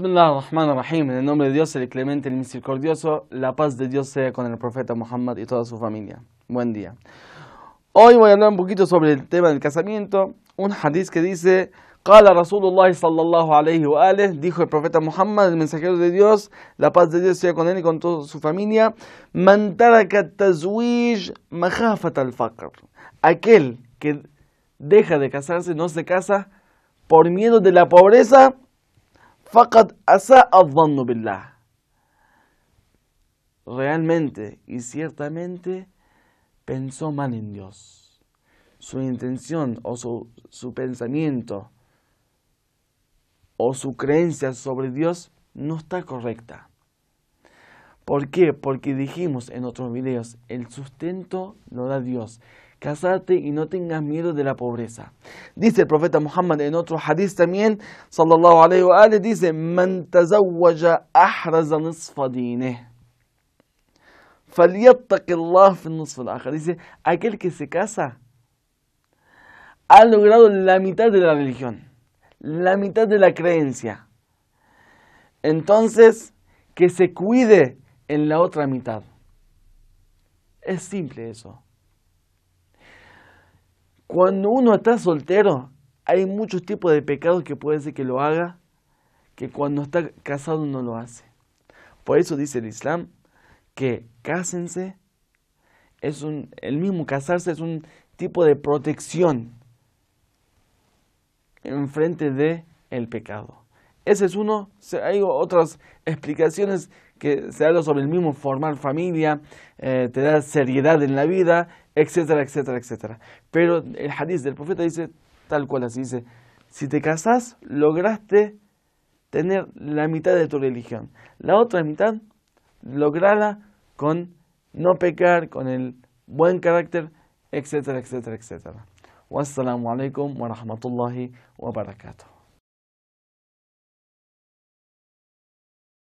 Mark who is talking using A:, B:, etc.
A: ar-Rahim En el nombre de Dios, el clemente, el misericordioso, la paz de Dios sea con el profeta Muhammad y toda su familia. Buen día. Hoy voy a hablar un poquito sobre el tema del casamiento. Un hadith que dice, Qala Rasulullah sallallahu alayhi wa alayhi, dijo el profeta Muhammad, el mensajero de Dios, la paz de Dios sea con él y con toda su familia. Man tazwij al Aquel que deja de casarse, no se casa por miedo de la pobreza Realmente y ciertamente pensó mal en Dios. Su intención o su, su pensamiento o su creencia sobre Dios no está correcta. ¿Por qué? Porque dijimos en otros videos, el sustento lo da Dios. Casate y no tengas miedo de la pobreza. Dice el profeta Muhammad en otro hadith también, sallallahu alayhi wa alayhi, dice, Man Dice, aquel que se casa ha logrado la mitad de la religión, la mitad de la creencia. Entonces, que se cuide en la otra mitad. Es simple eso. Cuando uno está soltero, hay muchos tipos de pecados que puede ser que lo haga, que cuando está casado no lo hace. Por eso dice el Islam que cásense, es un, el mismo casarse es un tipo de protección en frente de el pecado. Ese es uno, hay otras explicaciones que se habla sobre el mismo formar familia, eh, te da seriedad en la vida, etcétera, etcétera, etcétera. Pero el hadiz del profeta dice tal cual así, dice, si te casas lograste tener la mitad de tu religión. La otra mitad, lograla con no pecar, con el buen carácter, etcétera, etcétera, etcétera. Wassalamu alaikum wa rahmatullahi wa barakatuh.